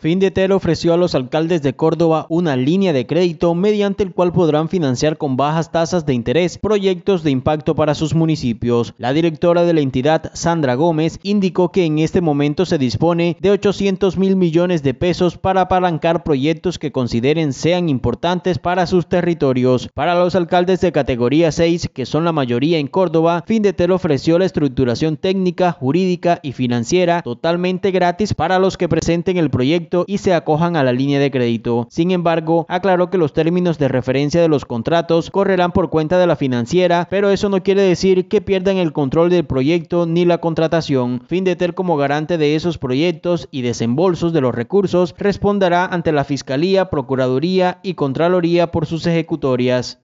Findeter ofreció a los alcaldes de Córdoba una línea de crédito mediante el cual podrán financiar con bajas tasas de interés proyectos de impacto para sus municipios. La directora de la entidad, Sandra Gómez, indicó que en este momento se dispone de 800 mil millones de pesos para apalancar proyectos que consideren sean importantes para sus territorios. Para los alcaldes de categoría 6, que son la mayoría en Córdoba, Findeter ofreció la estructuración técnica, jurídica y financiera totalmente gratis para los que presenten el proyecto y se acojan a la línea de crédito. Sin embargo, aclaró que los términos de referencia de los contratos correrán por cuenta de la financiera, pero eso no quiere decir que pierdan el control del proyecto ni la contratación. Findeter como garante de esos proyectos y desembolsos de los recursos responderá ante la Fiscalía, Procuraduría y Contraloría por sus ejecutorias.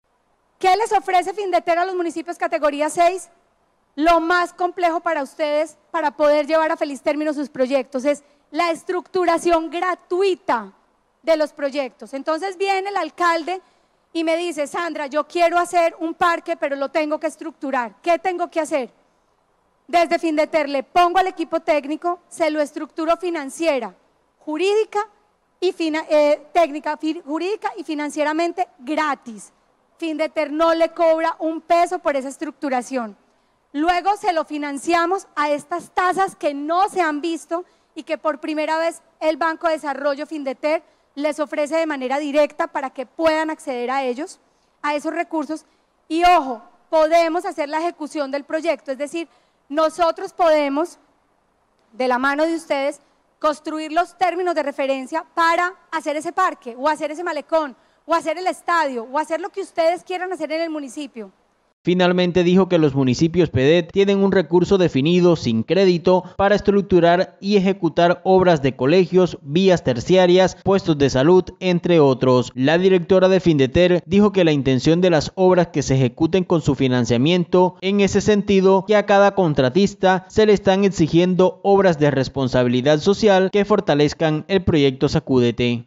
¿Qué les ofrece Findeter a los municipios categoría 6? Lo más complejo para ustedes para poder llevar a feliz término sus proyectos es la estructuración gratuita de los proyectos. Entonces viene el alcalde y me dice, Sandra, yo quiero hacer un parque, pero lo tengo que estructurar. ¿Qué tengo que hacer? Desde Findeter le pongo al equipo técnico, se lo estructuro financiera, jurídica y eh, técnica, y financieramente gratis. Findeter no le cobra un peso por esa estructuración. Luego se lo financiamos a estas tasas que no se han visto y que por primera vez el Banco de Desarrollo Findeter les ofrece de manera directa para que puedan acceder a ellos, a esos recursos. Y ojo, podemos hacer la ejecución del proyecto, es decir, nosotros podemos, de la mano de ustedes, construir los términos de referencia para hacer ese parque o hacer ese malecón o hacer el estadio o hacer lo que ustedes quieran hacer en el municipio. Finalmente dijo que los municipios PEDET tienen un recurso definido sin crédito para estructurar y ejecutar obras de colegios, vías terciarias, puestos de salud, entre otros. La directora de Findeter dijo que la intención de las obras que se ejecuten con su financiamiento en ese sentido que a cada contratista se le están exigiendo obras de responsabilidad social que fortalezcan el proyecto Sacúdete.